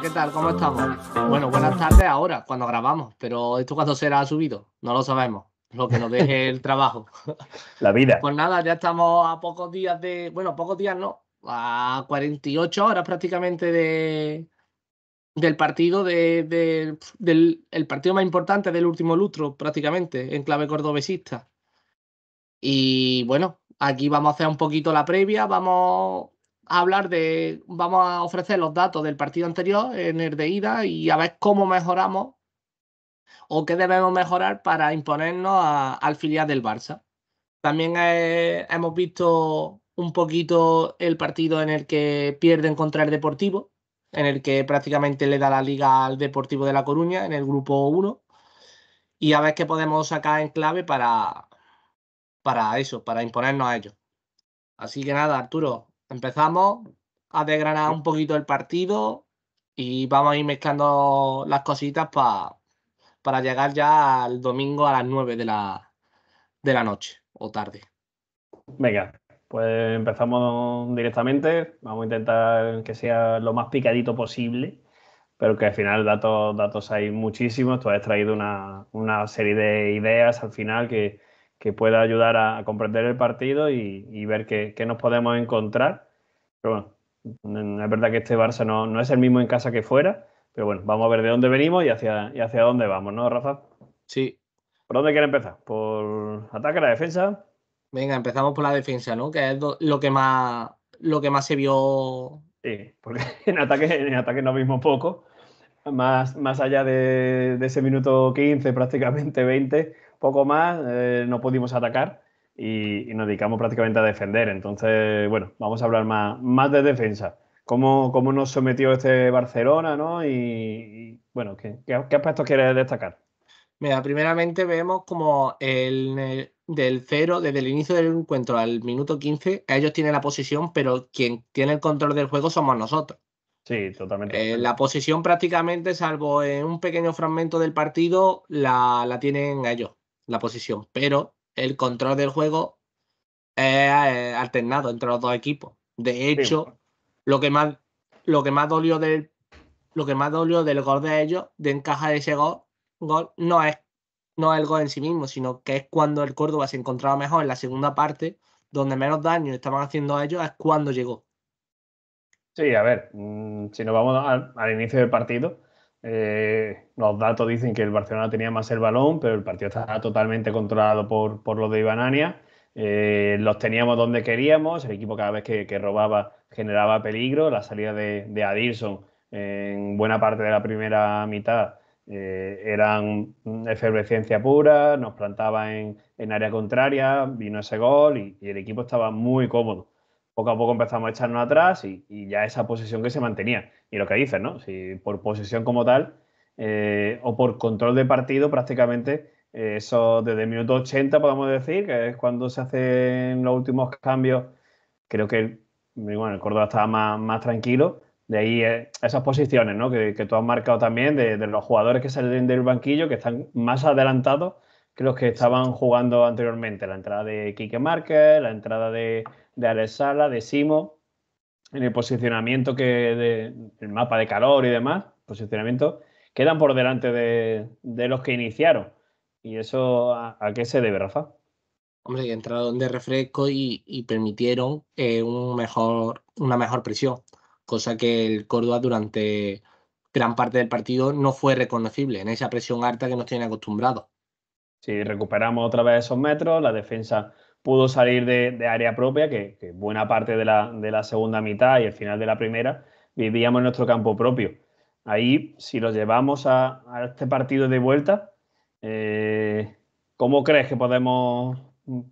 ¿qué tal? ¿Cómo estamos? Bueno, buenas tardes ahora, cuando grabamos, pero esto cuando será subido, no lo sabemos, lo que nos deje el trabajo. La vida. Pues nada, ya estamos a pocos días de, bueno, pocos días no, a 48 horas prácticamente de, del partido de, del el partido más importante del último lustro, prácticamente, en clave cordobesista. Y bueno, aquí vamos a hacer un poquito la previa, vamos hablar de, vamos a ofrecer los datos del partido anterior en el de ida y a ver cómo mejoramos o qué debemos mejorar para imponernos al filial del Barça. También hemos visto un poquito el partido en el que pierden contra el Deportivo, en el que prácticamente le da la liga al Deportivo de La Coruña en el grupo 1 y a ver qué podemos sacar en clave para, para eso, para imponernos a ellos. Así que nada, Arturo, Empezamos a desgranar un poquito el partido y vamos a ir mezclando las cositas para llegar ya al domingo a las 9 de la, de la noche o tarde. Venga, pues empezamos directamente. Vamos a intentar que sea lo más picadito posible, pero que al final datos, datos hay muchísimos. Tú has traído una serie de ideas al final que que pueda ayudar a, comprender el partido y, ver qué, qué, nos podemos encontrar. Pero bueno, es verdad que este Barça no, es el mismo en casa que fuera, pero bueno, vamos a ver de dónde venimos y hacia, hacia dónde vamos, ¿no, Rafa? Sí. ¿Por dónde quieres empezar? ¿Por ataque a la defensa? Venga, empezamos por la defensa, ¿no? Que es lo que más, lo que más se vio. Sí, porque en ataque, en ataque no vimos poco. Más, más allá de, de ese minuto 15, prácticamente 20, poco más, eh, no pudimos atacar y, nos dedicamos prácticamente a defender. Entonces, bueno, vamos a hablar más, más de defensa. Cómo, cómo nos sometió este Barcelona, ¿no? Y, bueno, ¿qué, aspectos quieres destacar? Mira, primeramente vemos como el, eh, del cero, desde el inicio del encuentro al minuto 15, ellos tienen la posición, pero quien tiene el control del juego somos nosotros. Sí, totalmente. Eh, la posición prácticamente, salvo en un pequeño fragmento del partido, la, la tienen ellos la posición, pero el control del juego es eh, alternado entre los dos equipos. De hecho, lo que más lo que más dolió del lo que más dolió del gol de ellos, de encajar ese gol, gol no es no el gol en sí mismo, sino que es cuando el Córdoba se encontraba mejor en la segunda parte, donde menos daño estaban haciendo a ellos, es cuando llegó. Sí, a ver, mm, si nos vamos al inicio del partido, eh, los datos dicen que el Barcelona tenía más el balón, pero el partido estaba totalmente controlado por, los de Ibanania. Eh, los teníamos donde queríamos, el equipo cada vez que, robaba generaba peligro, la salida de, Adilson en buena parte de la primera mitad eh, eran efervescencia pura, nos plantaba en, en área contraria, vino ese gol y el equipo estaba muy cómodo poco a poco empezamos a echarnos atrás y, ya esa posición que se mantenía. Y lo que dices, ¿no? Si por posición como tal eh, o por control de partido prácticamente eh, eso desde el minuto 80 podemos decir, que es cuando se hacen los últimos cambios, creo que el, bueno, Córdoba estaba más, tranquilo. De ahí eh, esas posiciones ¿no? que, que, tú has marcado también de, de los jugadores que salen del banquillo, que están más adelantados que los que estaban jugando anteriormente. La entrada de Quique Márquez, la entrada de, de Alex Sala, de Simo, en el posicionamiento que el mapa de calor y demás, posicionamiento, quedan por delante de, los que iniciaron. ¿Y eso a, qué se debe, Rafa? Hombre, y entraron de refresco y, permitieron eh, un mejor, una mejor presión, cosa que el Córdoba durante gran parte del partido no fue reconocible en esa presión alta que nos tienen acostumbrados. Si recuperamos otra vez esos metros, la defensa pudo salir de, área propia, que, buena parte de la, segunda mitad y el final de la primera vivíamos en nuestro campo propio. Ahí, si los llevamos a, este partido de vuelta, eh, ¿cómo crees que podemos,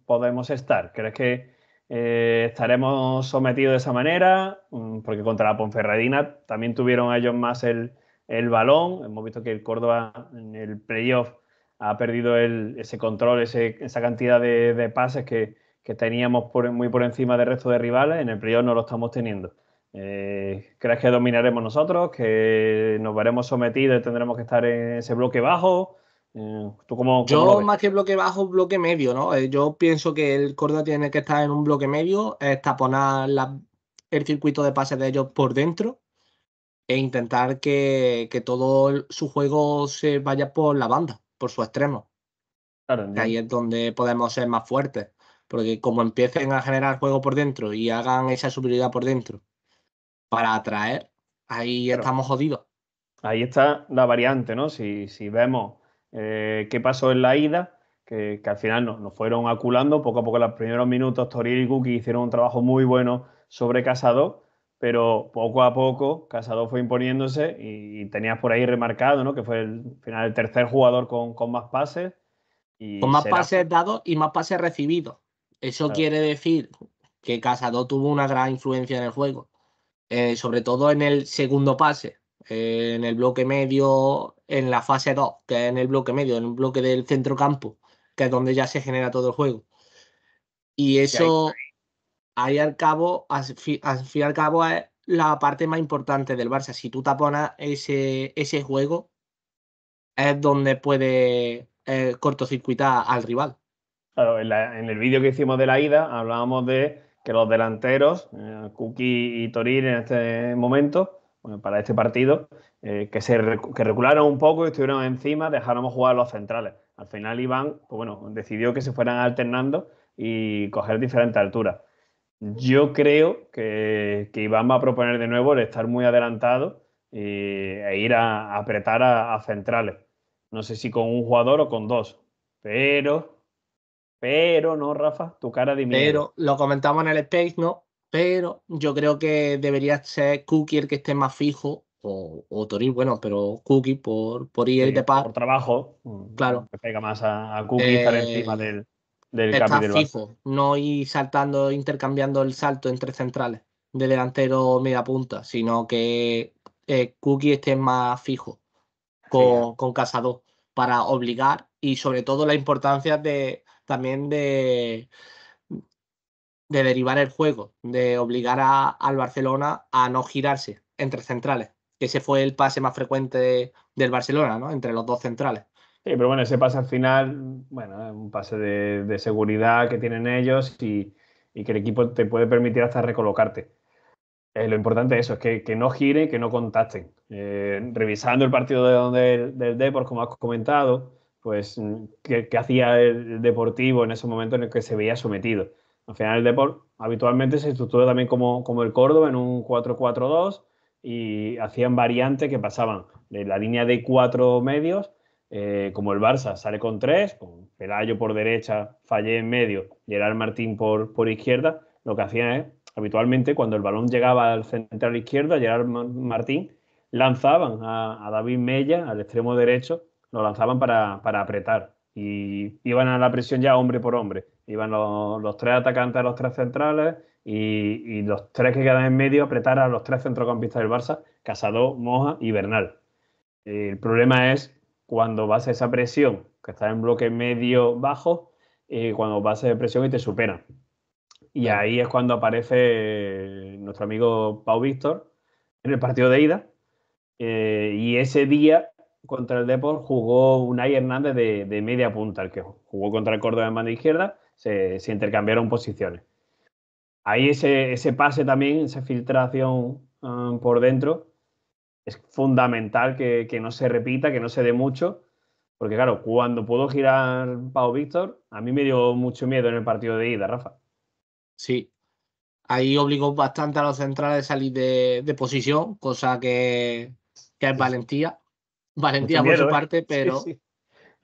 podemos estar? ¿Crees que eh, estaremos sometidos de esa manera? Mm, porque contra la Ponferradina también tuvieron ellos más el, el balón. Hemos visto que el Córdoba en el playoff ha perdido ese control, esa cantidad de, pases que, teníamos muy por encima del resto de rivales, en el prior no lo estamos teniendo. Eh, ¿Crees que dominaremos nosotros? ¿Que nos veremos sometidos y tendremos que estar en ese bloque bajo? Eh, ¿tú yo más que bloque bajo, bloque medio, ¿no? Eh, yo pienso que el Córdoba tiene que estar en un bloque medio, taponar el circuito de pases de ellos por dentro e intentar que todo su juego se vaya por la banda por su extremo. ahí es donde podemos ser más fuertes. Porque como empiecen a generar juego por dentro y hagan esa superioridad por dentro para atraer, ahí estamos jodidos. Ahí está la variante, ¿no? Si, si vemos eh, qué pasó en la ida, que, al final nos, fueron aculando poco a poco en los primeros minutos, Toril y Cookie hicieron un trabajo muy bueno sobre Casado pero poco a poco Casado fue imponiéndose y tenías por ahí remarcado, ¿no? Que fue el final el tercer jugador con, más pases. con más pases dados y más pases recibidos. Eso quiere decir que Casado tuvo una gran influencia en el juego, eh, sobre todo en el segundo pase, eh, en el bloque medio, en la fase 2, que es en el bloque medio, en el bloque del centro campo. que es donde ya se genera todo el juego. Y eso ahí al cabo, al fin, y al cabo, es la parte más importante del Barça. Si tú taponas ese, ese juego, es donde puede eh, cortocircuitar al rival. Claro, en, el vídeo que hicimos de la ida hablábamos de que los delanteros, Kuki eh, y Toril en este momento, para este partido, eh, que se recularon un poco y estuvieron encima, dejáramos jugar los centrales. Al final Iván, pues bueno, decidió que se fueran alternando y coger diferentes alturas. Yo creo que, Iván va a proponer de nuevo el estar muy adelantado y, e ir a, apretar a, centrales. No sé si con un jugador o con dos. Pero, pero, ¿no, Rafa? Tu cara de miedo. Pero, lo comentamos en el Space, ¿no? Pero yo creo que debería ser Cookie el que esté más fijo o, o bueno, pero Cookie por, por ir de par. Por trabajo. Claro. Que pega más a, Cookie y estar eh, encima del Está fijo, no ir saltando, intercambiando el salto entre centrales de delantero media punta, sino que eh, Cookie esté más fijo con, Casado para obligar y sobre todo la importancia de también de, de derivar el juego, de obligar al Barcelona a no girarse entre centrales. Ese fue el pase más frecuente del Barcelona, ¿no? Entre los dos centrales. Sí, pero bueno, ese pase al final, bueno, es un pase de, seguridad que tienen ellos y, que el equipo te puede permitir hasta recolocarte. Eh, lo importante es eso, es que, que no giren, que no contacten. Eh, revisando el partido de, del, del como has comentado, pues mm, qué, hacía el Deportivo en ese momento en el que se veía sometido. Al final el Depor habitualmente se estructura también como, como el Córdoba en un 4-4-2 y hacían variantes que pasaban de la línea de cuatro medios eh, como el Barça sale con tres, con Pelayo por derecha, Fallé en medio, Gerard Martín por, por izquierda, lo que hacían es, habitualmente cuando el balón llegaba al central izquierdo Gerard Martín lanzaban a, David Mella al extremo derecho, lo lanzaban para, para, apretar y iban a la presión ya hombre por hombre. Iban los, tres atacantes a los tres centrales y, y los tres que quedan en medio apretar a los tres centrocampistas del Barça, Casado, Moja y Bernal. El problema es cuando vas a esa presión, que está en bloque medio bajo, eh, cuando vas a esa presión y te supera Y ahí es cuando aparece nuestro amigo Pau Víctor en el partido de ida. Eh, y ese día contra el Depor jugó Unai Hernández de, media punta, el que jugó contra el Córdoba en mano izquierda, se, intercambiaron posiciones. Ahí ese, pase también, esa filtración ah, por dentro, es fundamental que, no se repita, que no se dé mucho, porque claro, cuando pudo girar Pau Víctor, a mí me dio mucho miedo en el partido de ida, Rafa. Sí, ahí obligó bastante a los centrales a salir de, posición, cosa que, que, es valentía. Valentía por su ¿eh? parte, pero...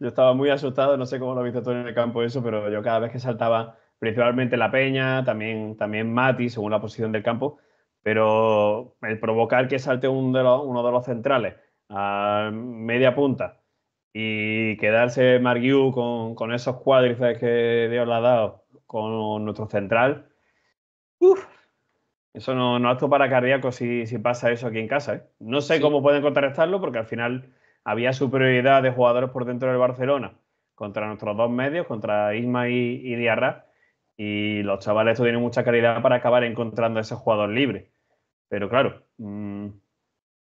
Yo estaba muy asustado, no sé cómo lo visto tú en el campo eso, pero yo cada vez que saltaba, principalmente La Peña, también, también Mati, según la posición del campo, pero el provocar que salte de los, uno de los centrales a media punta y quedarse Marguiú con, esos cuádrices que Dios le ha dado con nuestro central, eso no, no acto para cardíaco si, pasa eso aquí en casa. ¿eh? No sé cómo pueden contrarrestarlo porque al final había superioridad de jugadores por dentro del Barcelona contra nuestros dos medios, contra Isma y, Diarra. Y los chavales esto tienen mucha calidad para acabar encontrando a ese jugador libre. Pero claro, mm,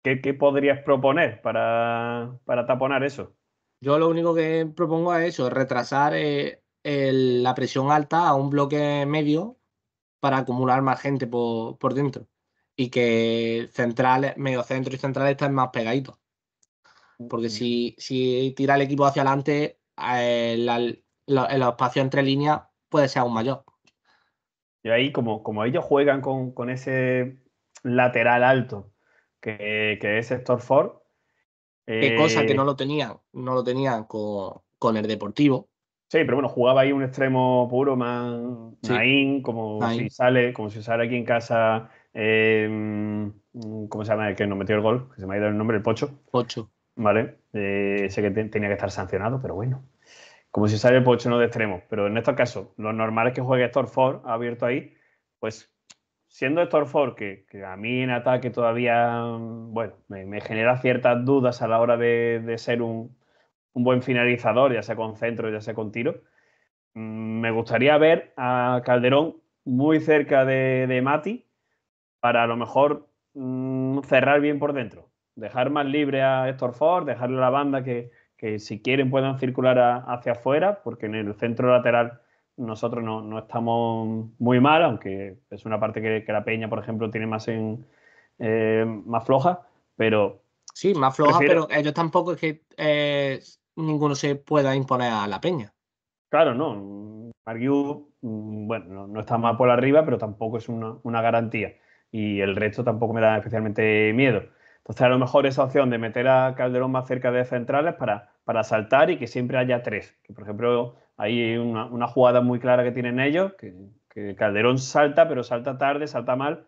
¿qué, podrías proponer para, taponar eso? Yo lo único que propongo es eso, retrasar eh, la presión alta a un bloque medio para acumular más gente por, dentro. Y que centrales, medio centro y central estén más pegaditos. Porque mm. si, tira el equipo hacia adelante, eh, el espacio entre líneas puede ser aún mayor. Y ahí, como, como ellos juegan con ese lateral alto, que, es Héctor Ford. cosa que eh, no lo tenían, no lo tenían con, el Deportivo. Sí, pero bueno, jugaba ahí un extremo puro, más sí. como si sale, como si sale aquí en casa. Eh, ¿Cómo se llama el que no metió el gol? Que se me ha ido el nombre, el Pocho. Pocho. Vale. Eh, sé que tenía que estar sancionado, pero bueno. Como si sale el Pocho no de extremo. Pero en estos casos, lo normal es que juegue Héctor Ford abierto ahí, pues siendo Héctor que, a mí en ataque todavía, mm, bueno, me, genera ciertas dudas a la hora de, ser un, buen finalizador, ya sea con centro, ya sea con tiro, mm, me gustaría ver a Calderón muy cerca de, Mati para a lo mejor mm, cerrar bien por dentro, dejar más libre a Héctor dejarle a la banda que, si quieren puedan circular hacia afuera, porque en el centro lateral nosotros no, no, estamos muy mal, aunque es una parte que, la Peña, por ejemplo, tiene más en eh, más floja, pero. Sí, más floja, pero ellos tampoco es que eh, ninguno se pueda imponer a la Peña. Claro, no. Marguiú, mm, bueno, no, está más por arriba, pero tampoco es una, una, garantía. Y el resto tampoco me da especialmente miedo. Entonces, a lo mejor esa opción de meter a Calderón más cerca de centrales para, para saltar y que siempre haya tres. Que, por ejemplo, hay una, jugada muy clara que tienen ellos, que, Calderón salta, pero salta tarde, salta mal.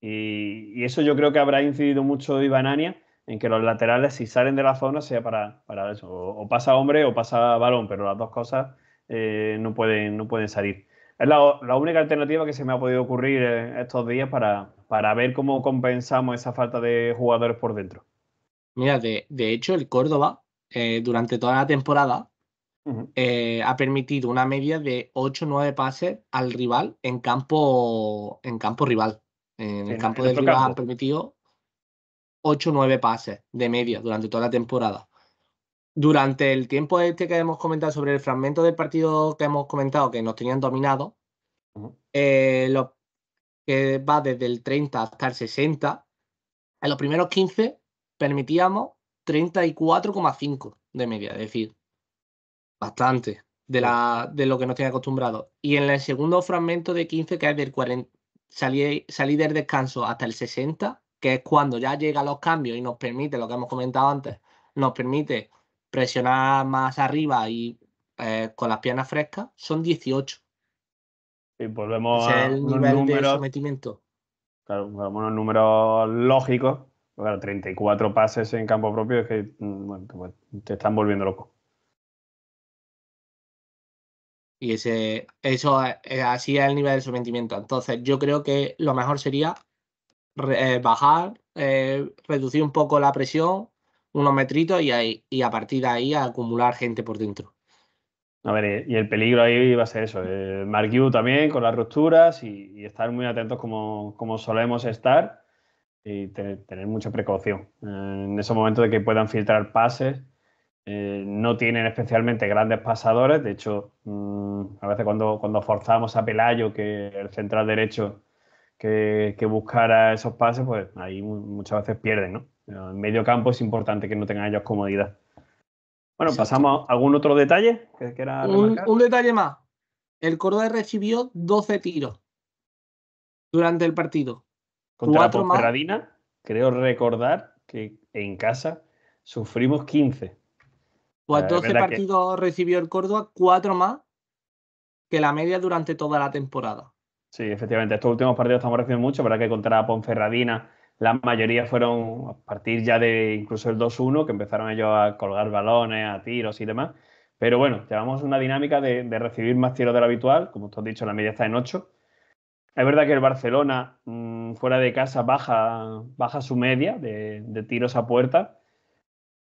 Y, eso yo creo que habrá incidido mucho Ibanania en que los laterales, si salen de la zona, sea para, eso. O, pasa hombre o pasa balón, pero las dos cosas eh, no, pueden, no pueden salir. Es la, única alternativa que se me ha podido ocurrir eh, estos días para, para ver cómo compensamos esa falta de jugadores por dentro. Mira, de, de hecho, el Córdoba, eh, durante toda la temporada, eh, ha permitido una media de 8-9 pases al rival en campo, en campo rival. En el campo de del rival ha han permitido 8-9 pases de media durante toda la temporada. Durante el tiempo este que hemos comentado sobre el fragmento del partido que hemos comentado que nos tenían dominado, eh, lo, que va desde el 30 hasta el 60, en los primeros 15 permitíamos 34,5 de media, es decir, Bastante. De, la, de lo que no tiene acostumbrado. Y en el segundo fragmento de 15, que es del 40, salí, salí del descanso hasta el 60, que es cuando ya llegan los cambios y nos permite, lo que hemos comentado antes, nos permite presionar más arriba y eh, con las piernas frescas, son 18. Y volvemos a el nivel números, de sometimiento. Claro, unos números lógicos. Claro, 34 pases en campo propio es que mm, pues, te están volviendo loco. Y ese, eso eh, eh, así es el nivel de sometimiento. Entonces, yo creo que lo mejor sería eh, bajar, reducir un poco la presión, unos metritos y, ahí, y a partir de ahí acumular gente por dentro. A ver, y el peligro ahí va a ser eso. Eh, Mark también con las rupturas y, estar muy atentos como, como solemos estar y tener mucha precaución en esos momentos de que puedan filtrar pases eh, no tienen especialmente grandes pasadores. De hecho, mm, a veces cuando, cuando forzamos a Pelayo, que el central derecho, que, que buscara esos pases, pues ahí muchas veces pierden, ¿no? en medio campo es importante que no tengan ellos comodidad. Bueno, pasamos a algún otro detalle que, era un, detalle más. El Córdoba recibió 12 tiros durante el partido. Contra la creo recordar que en casa sufrimos 15. Pues 12 eh, partidos recibió el Córdoba, cuatro más que la media durante toda la temporada. Sí, efectivamente. Estos últimos partidos estamos recibiendo mucho, verdad que contra Ponferradina la mayoría fueron a partir ya de incluso el 2-1, que empezaron ellos a colgar balones, a tiros y demás. Pero bueno, llevamos una dinámica de, recibir más tiros de lo habitual. Como tú has dicho, la media está en ocho. Es verdad que el Barcelona, mm, fuera de casa, baja, su media de, de tiros a puerta.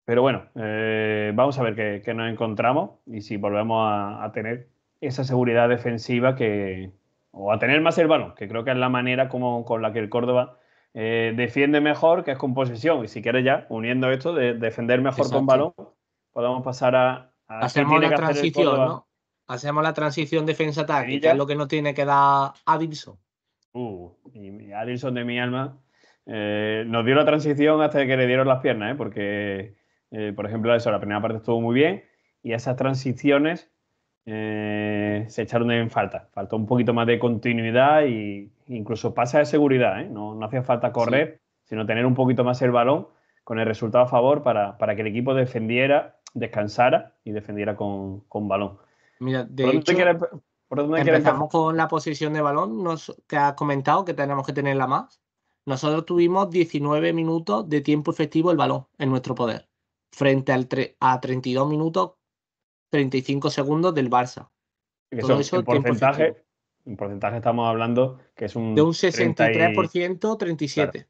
Pero bueno, eh, vamos a ver qué, nos encontramos y si volvemos a, tener esa seguridad defensiva que, o a tener más el balón, que creo que es la manera como, con la que el Córdoba eh, defiende mejor, que es con posesión. Y si quieres ya, uniendo esto de defender mejor con balón, podemos pasar a... a Hacemos la transición, ¿no? Hacemos la transición defensa-ataque, que es lo que no tiene que dar Adilson. Uh, y Adilson de mi alma eh, nos dio la transición hasta que le dieron las piernas, ¿eh? porque eh, por ejemplo, eso, la primera parte estuvo muy bien y esas transiciones eh, se echaron en falta. Faltó un poquito más de continuidad e incluso pasa de seguridad. ¿eh? No, hacía falta correr, sino tener un poquito más el balón con el resultado a favor para, que el equipo defendiera, descansara y defendiera con, con balón. ¿Por empezamos con la posición de balón. Nos, te has comentado que tenemos que tenerla más. Nosotros tuvimos 19 minutos de tiempo efectivo el balón en nuestro poder frente al a 32 minutos 35 segundos del Barça. Eso, porcentaje, porcentaje estamos hablando que es un... De un 63%, 37%.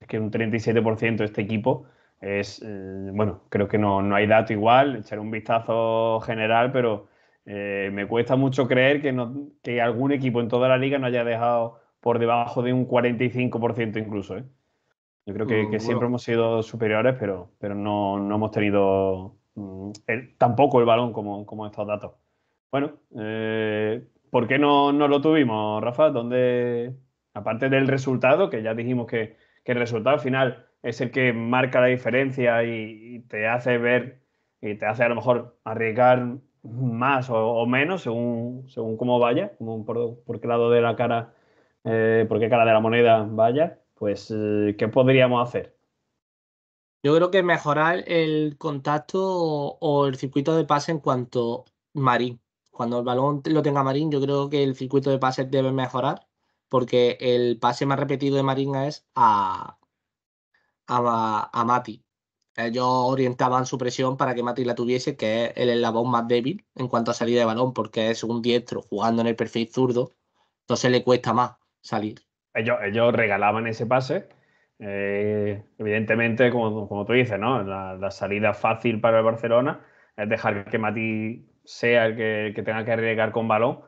es que un 37% este equipo es... Eh, bueno, creo que no, no hay dato igual, echar un vistazo general, pero eh, me cuesta mucho creer que, no, que algún equipo en toda la liga no haya dejado por debajo de un 45% incluso. ¿eh? Yo creo que, mm, siempre hemos sido superiores, pero, pero no, hemos tenido mm, tampoco el balón como, estos datos. Bueno, eh, ¿por qué no, lo tuvimos, Rafa? ¿Dónde, aparte del resultado, que ya dijimos que, el resultado al final es el que marca la diferencia y, te hace ver y te hace a lo mejor arriesgar más o, menos según, según cómo vaya, como por, qué lado de la cara, eh, por qué cara de la moneda vaya pues eh, ¿qué podríamos hacer? Yo creo que mejorar el contacto o el circuito de pase en cuanto Marín. Cuando el balón lo tenga Marín, yo creo que el circuito de pase debe mejorar, porque el pase más repetido de Marín es a, a Mati. Ellos orientaban su presión para que Mati la tuviese, que es el eslabón más débil en cuanto a salida de balón, porque es un diestro jugando en el perfil zurdo, entonces le cuesta más salir ellos, regalaban ese pase. Eh, evidentemente, como, tú dices, ¿no? La, salida fácil para el Barcelona es dejar que Mati sea el que, tenga que arriesgar con balón.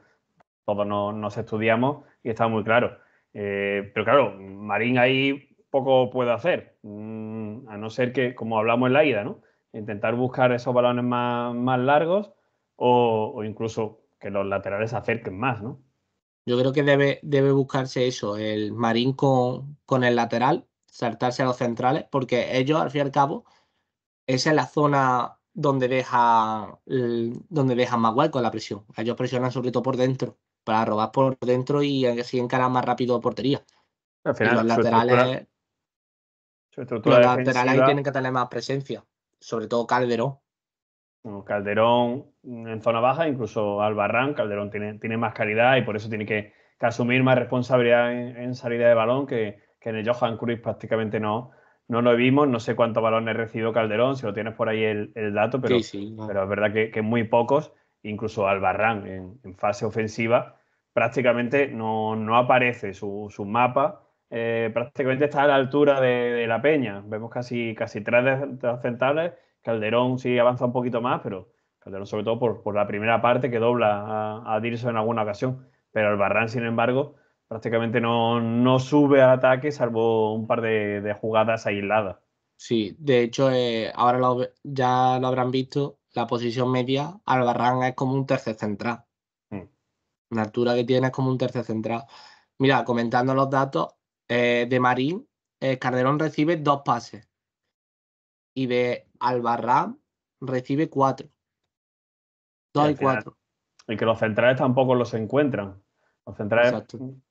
Todos nos, estudiamos y está muy claro. Eh, pero claro, Marín ahí poco puede hacer, mm, a no ser que, como hablamos en la ida, ¿no? intentar buscar esos balones más, largos o, o, incluso que los laterales se acerquen más. ¿no? Yo creo que debe, debe buscarse eso, el marín con, el lateral, saltarse a los centrales, porque ellos, al fin y al cabo, esa es la zona donde deja, donde deja más hueco la presión. Ellos presionan sobre todo por dentro, para robar por dentro y así encarar más rápido portería. los laterales, los laterales tienen que tener más presencia, sobre todo Calderón. Mm, Calderón mm, en zona baja, incluso Albarrán, Calderón tiene, tiene más calidad y por eso tiene que, asumir más responsabilidad en, salida de balón, que, en el Johan Cruz prácticamente no, no lo vimos. No sé cuántos balones recibió Calderón, si lo tienes por ahí el, dato, pero, pero es verdad que, muy pocos, incluso Albarrán en, en fase ofensiva, prácticamente no, aparece su, mapa. Eh, prácticamente está a la altura de, la peña. Vemos casi, casi tres centrales Calderón sí avanza un poquito más, pero Calderón sobre todo por, la primera parte que dobla a, en alguna ocasión. Pero Albarrán, sin embargo, prácticamente no, sube al ataque salvo un par de, jugadas aisladas. Sí, de hecho, eh, ahora ya lo habrán visto, la posición media, Albarrán es como un tercer central. Mm. La altura que tiene es como un tercer central. Mira, comentando los datos eh, de Marín, eh, Calderón recibe dos pases. Y de Albarrán recibe cuatro, dos y cuatro, Y que los centrales tampoco los encuentran. Los centrales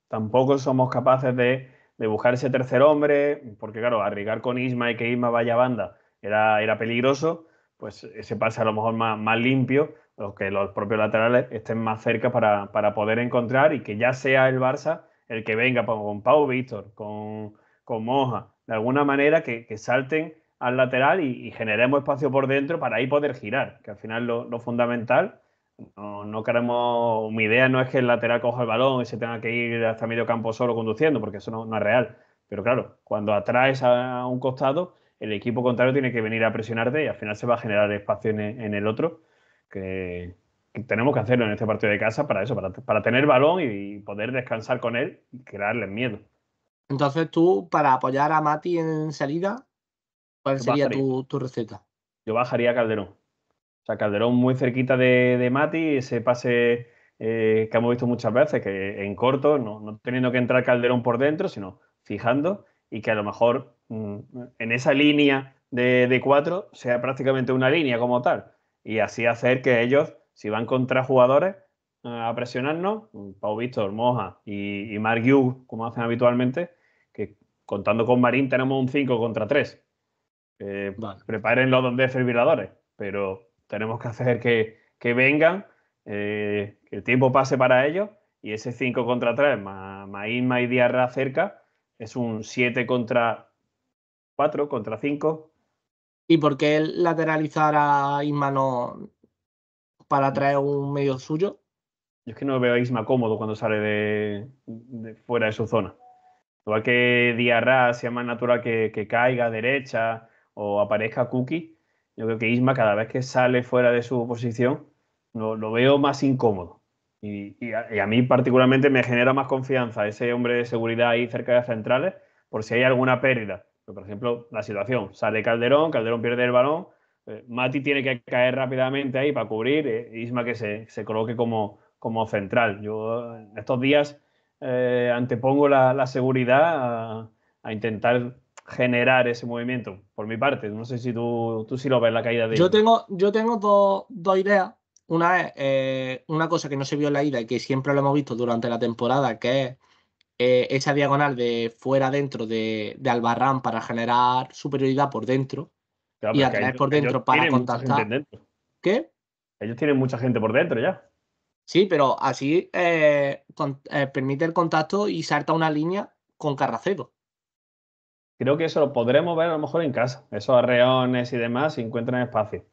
tampoco somos capaces de, buscar ese tercer hombre, porque claro, arriesgar con Isma y que Isma vaya a banda era, era peligroso, pues ese pase a lo mejor más, más limpio, los que los propios laterales estén más cerca para, poder encontrar y que ya sea el Barça el que venga pues, con, Pau Víctor, con, Moja, de alguna manera que, que salten al lateral y, generemos espacio por dentro para ahí poder girar, que al final lo, fundamental. No, queremos, mi idea no es que el lateral coja el balón y se tenga que ir hasta medio campo solo conduciendo, porque eso no, es real. Pero claro, cuando atraes a un costado, el equipo contrario tiene que venir a presionarte y al final se va a generar espacio en, el otro, que, tenemos que hacerlo en este partido de casa para eso, para, tener balón y, y poder descansar con él y crearle miedo. Entonces tú, para apoyar a Mati en salida, ¿Cuál sería tu, receta? Yo bajaría a Calderón. O sea, Calderón muy cerquita de, de Mati, ese pase eh, que hemos visto muchas veces, que en corto, no, teniendo que entrar Calderón por dentro, sino fijando, y que a lo mejor mm, en esa línea de, cuatro sea prácticamente una línea como tal. Y así hacer que ellos, si van contra jugadores, eh, a presionarnos, mm, Pau Víctor, Moja y, y Mark como hacen habitualmente, que contando con Marín tenemos un 5 contra 3. Eh, los Prepárenlo donde pero tenemos que hacer que, vengan, eh, que el tiempo pase para ellos y ese 5 contra 3 más, y Diarra cerca es un 7 contra 4, contra 5. ¿Y por qué lateralizar a Isma no para traer un medio suyo? Yo es que no veo a Isma cómodo cuando sale de, fuera de su zona. Igual que Diarra sea más natural que, que caiga derecha, o aparezca Cookie, yo creo que Isma cada vez que sale fuera de su posición lo, lo veo más incómodo. Y, a, mí particularmente me genera más confianza ese hombre de seguridad ahí cerca de centrales por si hay alguna pérdida. Por ejemplo, la situación, sale Calderón, Calderón pierde el balón, eh, Mati tiene que caer rápidamente ahí para cubrir, eh, Isma que se, coloque como, como central. Yo estos días eh, antepongo la, seguridad a, a, intentar generar ese movimiento, por mi parte. No sé si tú, tú sí lo ves la caída de... Yo tengo, yo tengo dos, ideas. Una es eh, una cosa que no se vio en la ida y que siempre lo hemos visto durante la temporada, que es eh, esa diagonal de fuera dentro de, de, Albarrán para generar superioridad por dentro y atraer por dentro para contactar. ¿Qué? Ellos tienen mucha gente por dentro ya. Sí, pero así eh, permite el contacto y salta una línea con Carracedo creo que eso lo podremos ver a lo mejor en casa. Esos arreones y demás si encuentran espacio.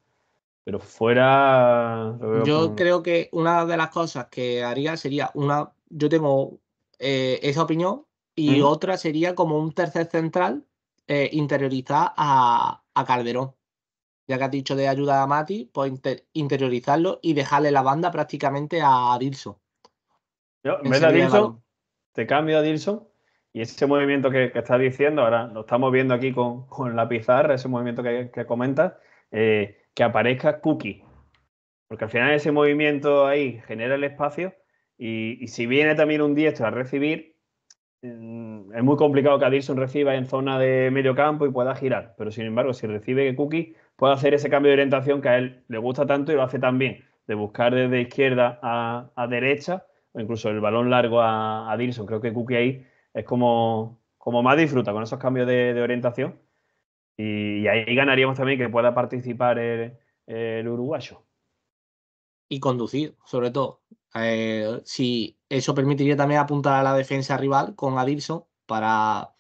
Pero fuera. Yo creo que una de las cosas que haría sería una. Yo tengo eh, esa opinión. Y otra sería como un tercer central eh, interiorizar a, Calderón. Ya que has dicho de ayuda a Mati, pues interiorizarlo y dejarle la banda prácticamente a Dilson. en vez Dilson, te cambio a Dilson y ese movimiento que, está diciendo, ahora lo estamos viendo aquí con, la pizarra, ese movimiento que, comenta eh, que aparezca cookie. Porque al final ese movimiento ahí genera el espacio y, si viene también un diestro a recibir, mm, es muy complicado que Adilson reciba en zona de medio campo y pueda girar. Pero sin embargo, si recibe Cookie puede hacer ese cambio de orientación que a él le gusta tanto y lo hace tan bien, de buscar desde izquierda a, derecha o incluso el balón largo a, a Dilson. Creo que Cookie ahí es como, como más disfruta con esos cambios de, orientación. Y, ahí ganaríamos también que pueda participar el, uruguayo. Y conducir, sobre todo. Eh, si eso permitiría también apuntar a la defensa rival con Adilson para,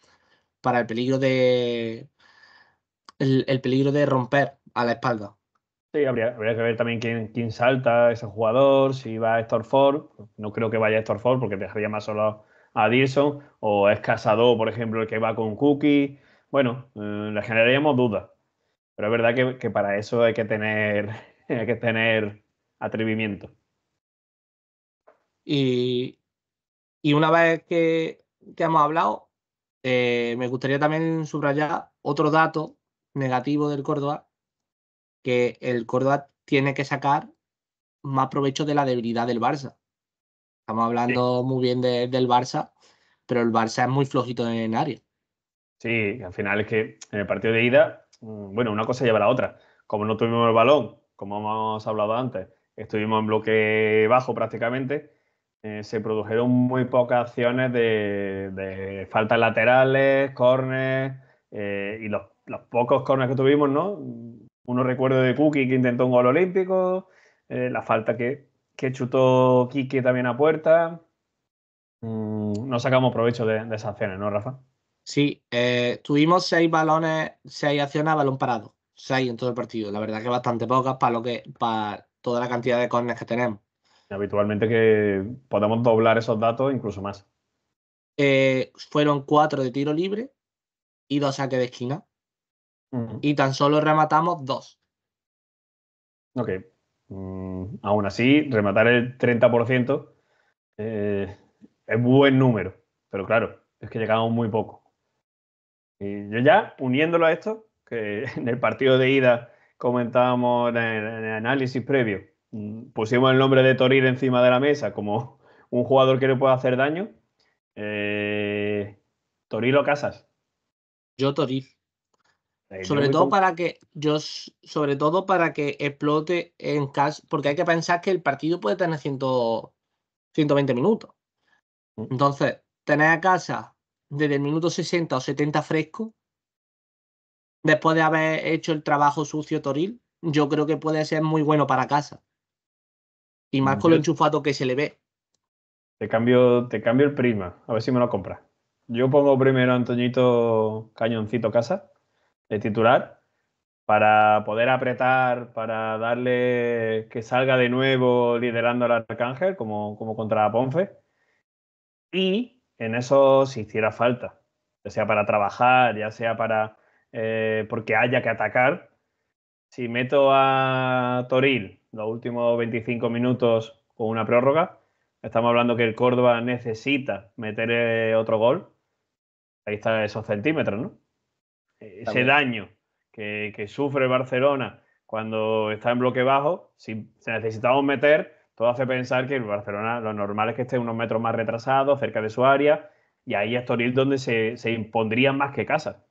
para el peligro de el, peligro de romper a la espalda. Sí, habría, que ver también quién, salta ese jugador, si va a Ford. No creo que vaya a Ford porque dejaría más solo a Dilson, o es Casado, por ejemplo, el que va con Cookie. Bueno, eh, le generaríamos dudas. Pero es verdad que, para eso hay que tener, hay que tener atrevimiento. Y, una vez que, que hemos hablado, eh, me gustaría también subrayar otro dato negativo del Córdoba, que el Córdoba tiene que sacar más provecho de la debilidad del Barça. Estamos hablando muy bien del Barça, pero el Barça es muy flojito en área. Sí, al final es que en el partido de ida, mm, bueno, una cosa lleva a la otra. Como no tuvimos el balón, como hemos hablado antes, estuvimos en bloque bajo prácticamente, eh, se produjeron muy pocas acciones de, faltas laterales, corners, eh, y los, pocos corners que tuvimos, ¿no? Uno recuerdo de Cookie que intentó un gol olímpico, eh, la falta que que chutó Kike también a puerta. Mm, no sacamos provecho de, esas acciones, ¿no, Rafa? Sí, eh, tuvimos seis balones, seis acciones a balón parado, seis en todo el partido. La verdad que bastante pocas para lo que, para toda la cantidad de cornes que tenemos. Habitualmente que podemos doblar esos datos incluso más. Eh, fueron cuatro de tiro libre y dos saques de esquina. Y tan solo rematamos dos. Ok, Mm, aún así, rematar el 30% eh, es buen número, pero claro, es que llegamos muy poco. Y yo ya, uniéndolo a esto, que en el partido de ida comentábamos en el, análisis previo, mm, pusimos el nombre de Toril encima de la mesa como un jugador que le puede hacer daño. Eh, ¿Toril o Casas? Yo Toril sobre todo para que yo, sobre todo para que explote en casa. porque hay que pensar que el partido puede tener ciento 120 minutos. Mm. Entonces, tener a casa desde el minuto 60 o 70 fresco, después de haber hecho el trabajo sucio Toril, yo creo que puede ser muy bueno para casa. Y más con lo enchufado que se le ve. Te cambio, te cambio el prima, a ver si me lo compras. Yo pongo primero a Antoñito Cañoncito Casa de titular para poder apretar, para darle que salga de nuevo liderando al Arcángel, como, como contra Ponce. Y en eso si hiciera falta, ya sea para trabajar, ya sea para eh, porque haya que atacar. Si meto a Toril los últimos 25 minutos con una prórroga, estamos hablando que el Córdoba necesita meter eh, otro gol. Ahí están esos centímetros, ¿no? ese daño que, sufre Barcelona cuando está en bloque bajo, si se necesitamos meter, todo hace pensar que el Barcelona lo normal es que esté unos metros más retrasado, cerca de su área, y ahí es Toril donde se, impondría más que casa.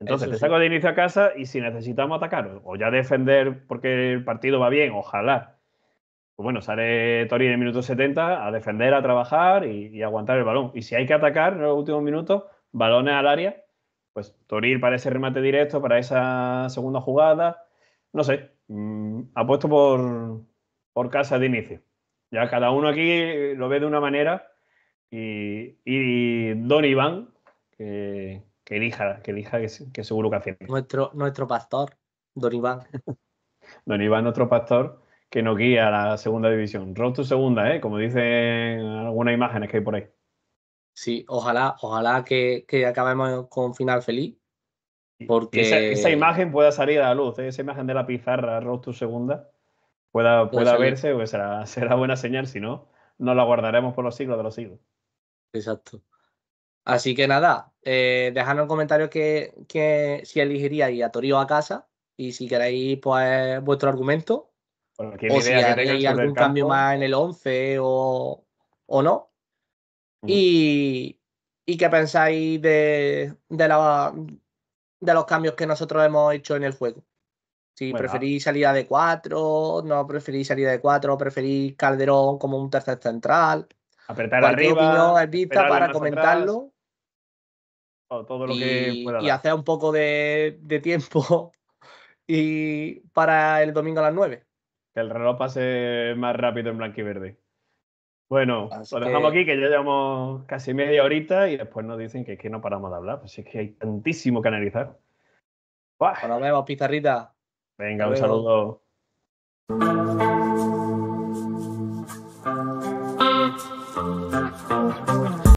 Entonces te saco de inicio a casa y si necesitamos atacar o ya defender porque el partido va bien, ojalá. Pues bueno, sale Toril en el minuto 70 a defender, a trabajar y aguantar el balón. Y si hay que atacar en los últimos minutos, balones al área pues Toril para ese remate directo, para esa segunda jugada. No sé, mm, apuesto por, por casa de inicio. Ya cada uno aquí lo ve de una manera y, Don Iván, que, elija, que elija que, seguro que hace. Nuestro, nuestro pastor, Don Iván. Don Iván, nuestro pastor, que nos guía a la segunda división. Road to segunda, ¿eh? como dicen algunas imágenes que hay por ahí. Sí, ojalá, ojalá que, acabemos con final feliz. Porque... Esa, imagen pueda salir a la luz, ¿eh? esa imagen de la pizarra, rostro segunda, pueda, pueda verse, pues será, buena señal, si no, nos la guardaremos por los siglos de los siglos. Exacto. Así que nada, eh, dejadnos en comentarios que, que si elegiríais a Torío a casa y si queréis pues vuestro argumento. o si hay algún cambio más en el 11 o no y, qué pensáis de, la, de los cambios que nosotros hemos hecho en el juego? Si preferís salida de cuatro, no preferís salida de cuatro, preferís Calderón como un tercer central. Apretar arriba. Opinión vista para comentarlo. todo y, que hacer un poco de, tiempo y para el domingo a las 9. Que el reloj pase más rápido en blanco y verde. Bueno, lo pues dejamos aquí, que ya llevamos casi media horita y después nos dicen que, que no paramos de hablar. Pues es que hay tantísimo que analizar. ¡Buah! Nos vemos, pizarrita. Venga, un saludo.